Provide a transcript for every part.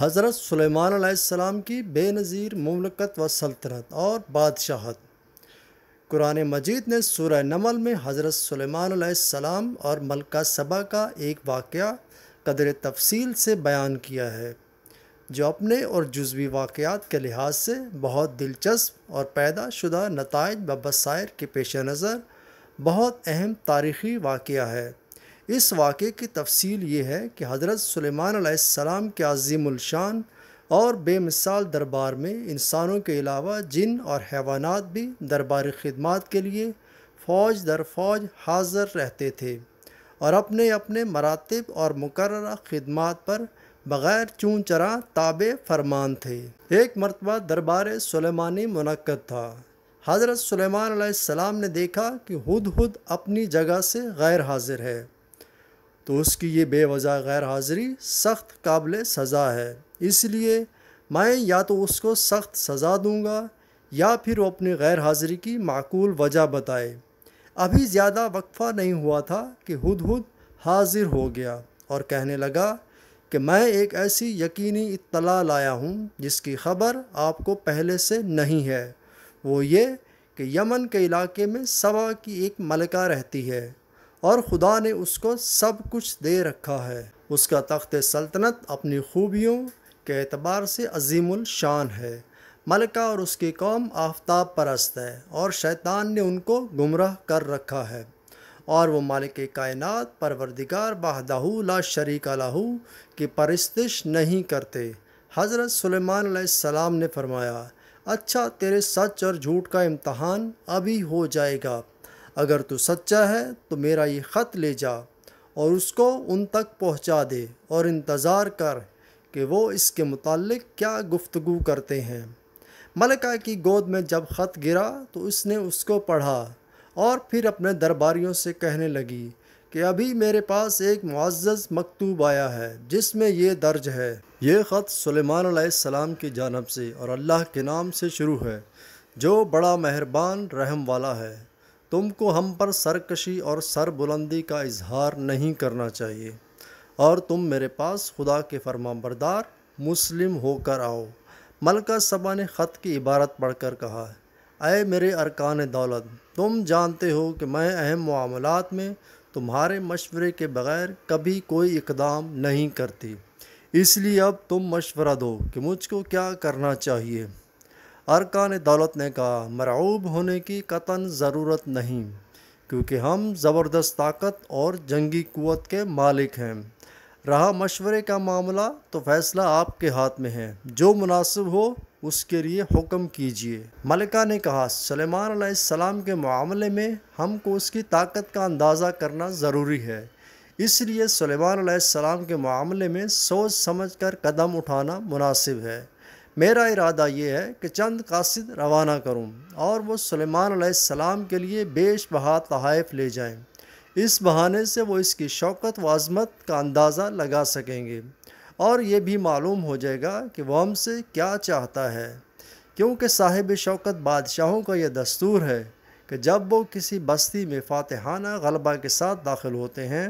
हज़रत सलेमान की बेनज़ीर ममलकत व सल्तनत और बादशाहत कुरान मजीद ने सूरह नमल में हज़रत सलेमान और मलका सबा का एक वाक़ कदर तफसील से बयान किया है जो अपने और जज्वी वाक़ात के लिहाज से बहुत दिलचस्प और पैदा शुदा नतज व बसायर के पेश नज़र बहुत अहम तारीख़ी वाक़ है इस वाक़े की तफसील ये है कि हज़रत सलेमान के अज़ीमशान और बेमिसाल दरबार में इंसानों के अलावा जिन और हैवानात भी दरबारी खिदमत के लिए फ़ौज दर फौज हाजिर रहते थे और अपने अपने मरातब और मुकर खिदमत पर बग़ैर चूँ चरा ताब फरमान थे एक मरतबा दरबार सलेमानी मनक़द था हज़रत सलेमान सलाम ने देखा कि हद हद अपनी जगह से गैर हाजिर है तो उसकी ये बेवजह गैर हाज़िरी सख्त काबिल सज़ा है इसलिए मैं या तो उसको सख्त सज़ा दूंगा या फिर वो अपनी गैर हाज़िरी की माकूल वजह बताए अभी ज़्यादा वक्फा नहीं हुआ था कि हुद हुद हाजिर हो गया और कहने लगा कि मैं एक ऐसी यकीनी इत्तला लाया हूँ जिसकी ख़बर आपको पहले से नहीं है वो ये कि यमन के इलाके में सवा की एक मलका रहती है और खुदा ने उसको सब कुछ दे रखा है उसका तख्त सल्तनत अपनी खूबियों के अतबार से अजीमशान है मलका और उसकी कौम आफ्ताब परस्त है और शैतान ने उनको गुमराह कर रखा है और वो मालिक कायनात परवरदिगार बहदाहू ला शरीक लाहू की परस्तिश नहीं करते हज़रत सलेमान सलाम ने फरमाया अच्छा तेरे सच और झूठ का इम्तहान अभी हो जाएगा अगर तू सच्चा है तो मेरा ये ख़त ले जा और उसको उन तक पहुंचा दे और इंतज़ार कर कि वो इसके मुतालिक क्या गुफ्तु करते हैं मलका की गोद में जब ख़त गिरा तो उसने उसको पढ़ा और फिर अपने दरबारियों से कहने लगी कि अभी मेरे पास एक मुआज़ मकतूब आया है जिसमें ये दर्ज है ये ख़त सलेमान की जानब से और अल्लाह के नाम से शुरू है जो बड़ा मेहरबान रहम वाला है तुमको हम पर सरकशी और सरबुलंदी का इजहार नहीं करना चाहिए और तुम मेरे पास खुदा के फरमाबरदार मुस्लिम होकर आओ मलका सबा ने ख़त की इबारत पढ़कर कहा अय मेरे अरकान दौलत तुम जानते हो कि मैं अहम मामलों में तुम्हारे मशवरे के बगैर कभी कोई इकदाम नहीं करती इसलिए अब तुम मशवरा दो कि मुझको क्या करना चाहिए अरकान दौलत ने कहा मरऊब होने की कतन ज़रूरत नहीं क्योंकि हम ज़बरदस्त ताकत और जंगी क़वत के मालिक हैं रहा मशवरे का मामला तो फ़ैसला आपके हाथ में है जो मुनासिब हो उसके लिए हुक्म कीजिए मलिका ने कहा सलेमान सलाम के मामले में हमको उसकी ताकत का अंदाज़ा करना ज़रूरी है इसलिए सलेमान सलेमान के मामले में सोच समझ कर कदम उठाना मुनासिब है मेरा इरादा ये है कि चंद कासिद रवाना करूं और वो सलेमान सलाम के लिए बेश बहा तहफ़ ले जाएं। इस बहाने से वो इसकी शौकत व आज़मत का अंदाज़ा लगा सकेंगे और ये भी मालूम हो जाएगा कि वह हमसे क्या चाहता है क्योंकि साहिब शौकत बादशाहों का यह दस्तूर है कि जब वो किसी बस्ती में फातहाना गलबा के साथ दाखिल होते हैं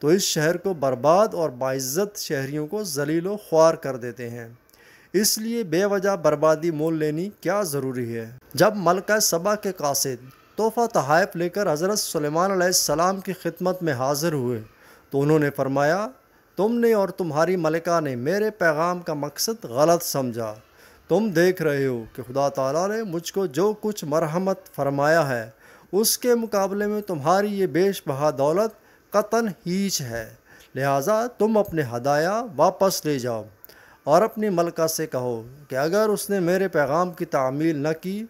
तो इस शहर को बर्बाद और बाइज़्ज़त शहरीों को जलील ख्वार कर देते हैं इसलिए बेवजह बर्बादी मोल लेनी क्या ज़रूरी है जब मलका सबा के कासिद तोहफ़ा तहाइफ लेकर हज़रत सलेमान सलाम की खिदमत में हाज़िर हुए तो उन्होंने फरमाया तुमने और तुम्हारी मलिका ने मेरे पैगाम का मकसद गलत समझा तुम देख रहे हो कि खुदा तला ने मुझको जो कुछ मरहमत फरमाया है उसके मुकाबले में तुम्हारी ये बेश बहा दौलत कतन हीच है लिहाजा तुम अपने हदाया वापस ले जाओ और अपनी मलका से कहो कि अगर उसने मेरे पैगाम की तामील न की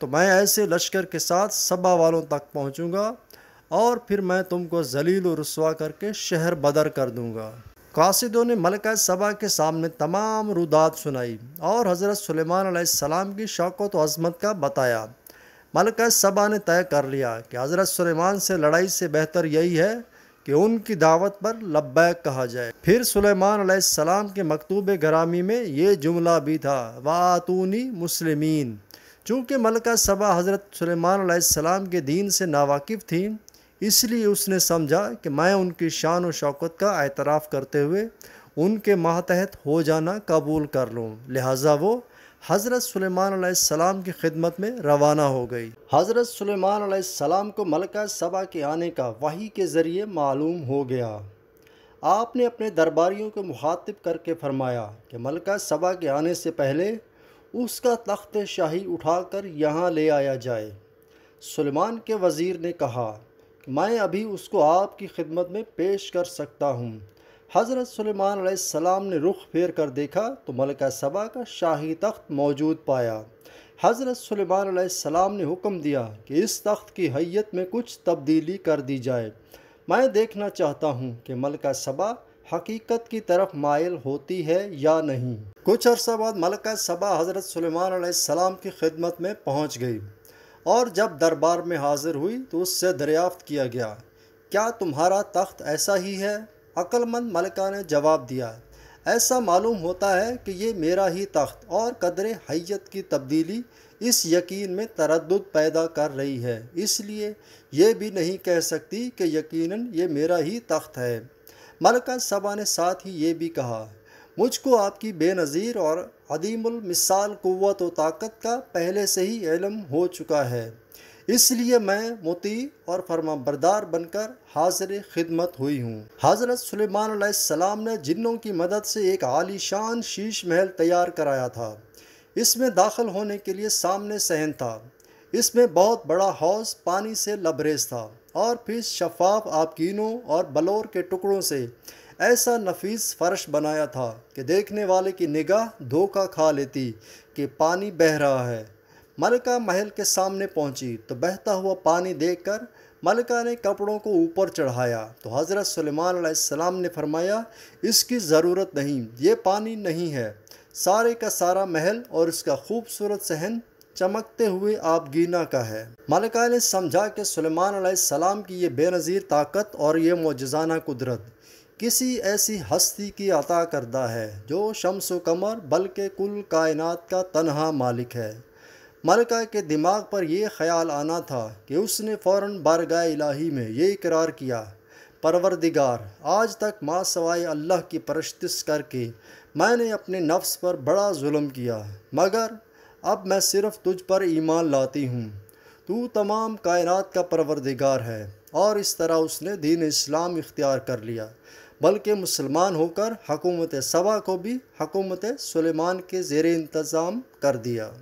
तो मैं ऐसे लश्कर के साथ सभा वालों तक पहुँचूँगा और फिर मैं तुमको जलील और रसवा करके शहर बदर कर दूँगा कासिदों ने मलका सबा के सामने तमाम रुदात सुनाई और हज़रत सुलेमान सलाम की शौकत वजमत अजमत का बताया मलका सबा ने तय कर लिया कि हज़रत सुलेमान से लड़ाई से बेहतर यही है कि उनकी दावत पर लब्बैक कहा जाए फिर सुलेमान सलाम के मकतूब ग्रामी में ये जुमला भी था वातूनी मुसलमीन चूँकि मलका सबा हज़रत सुलेमान सलाम के दीन से नावाकिफ़ थी इसलिए उसने समझा कि मैं उनकी शान और शौकत का एतराफ़ करते हुए उनके मातहत हो जाना कबूल कर लूँ लिहाजा वो हज़रत सलेमान की खिदमत में रवाना हो गई हज़रत सलेमान को मलका सबा के आने का वही के ज़रिए मालूम हो गया आपने अपने दरबारियों को मुखातिब करके फरमाया कि मलका सबा के आने से पहले उसका तख्त शाही उठाकर यहाँ ले आया जाए सलेमान के वज़ीर ने कहा मैं अभी उसको आपकी खिदमत में पेश कर सकता हूँ हज़रत सलाम ने रुख फेर कर देखा तो मलका सबा का शाही तख्त मौजूद पाया हज़रत सलाम ने हुक्म दिया कि इस तख्त की हैत में कुछ तब्दीली कर दी जाए मैं देखना चाहता हूँ कि मलका सबा हकीकत की तरफ मायल होती है या नहीं कुछ अरसा बाद मलका सबा हज़रत सलाम की खिदमत में पहुँच गई और जब दरबार में हाजिर हुई तो उससे दरियाफ्त किया गया क्या तुम्हारा तख्त ऐसा ही है अक्लमंद मलका ने जवाब दिया ऐसा मालूम होता है कि ये मेरा ही तख्त और कदर हैत की तब्दीली इस यकीन में तरद पैदा कर रही है इसलिए ये भी नहीं कह सकती कि यकीनन ये मेरा ही तख्त है मलका सबा ने साथ ही ये भी कहा मुझको आपकी बेनज़ीर और अदीमल मिसाल क़वत व ताकत का पहले से ही इलम हो चुका है इसलिए मैं मोती और फर्मा बरदार बनकर हाजिर खिदमत हुई हूँ हज़रत सलेमान ने जिन्हों की मदद से एक आलीशान शीश महल तैयार कराया था इसमें दाखिल होने के लिए सामने सहन था इसमें बहुत बड़ा हौज पानी से लबरेज था और फिर शफाफ आपकीनों और बलोर के टुकड़ों से ऐसा नफीस फर्श बनाया था कि देखने वाले की निगाह धोखा खा लेती कि पानी बह रहा है मलका महल के सामने पहुंची तो बहता हुआ पानी देखकर मलका ने कपड़ों को ऊपर चढ़ाया तो हज़रत सलेमान ने फरमाया इसकी ज़रूरत नहीं ये पानी नहीं है सारे का सारा महल और इसका खूबसूरत सहन चमकते हुए गीना का है मलका ने समझा कि सलेमान सलाम की ये बेनज़ीर ताकत और ये मोजाना कुदरत किसी ऐसी हस्ती की अता करदा है जो शम्स कमर बल्कि कुल कायनात का तनहा मालिक है मलका के दिमाग पर यह ख्याल आना था कि उसने फ़ौर बारगा इलाही में ये इकरार किया परवरदिगार आज तक माँ सवाए अल्लाह की परस्तिस करके मैंने अपने नफ्स पर बड़ा जुल्म किया मगर अब मैं सिर्फ़ तुझ पर ईमान लाती हूँ तू तमाम कायनात का परवरदिगार है और इस तरह उसने दीन इस्लाम इख्तियार कर लिया बल्कि मुसलमान होकर हकूमत सबा को भी हकूमत सुलेमान के ज़ेर इंतज़ाम कर दिया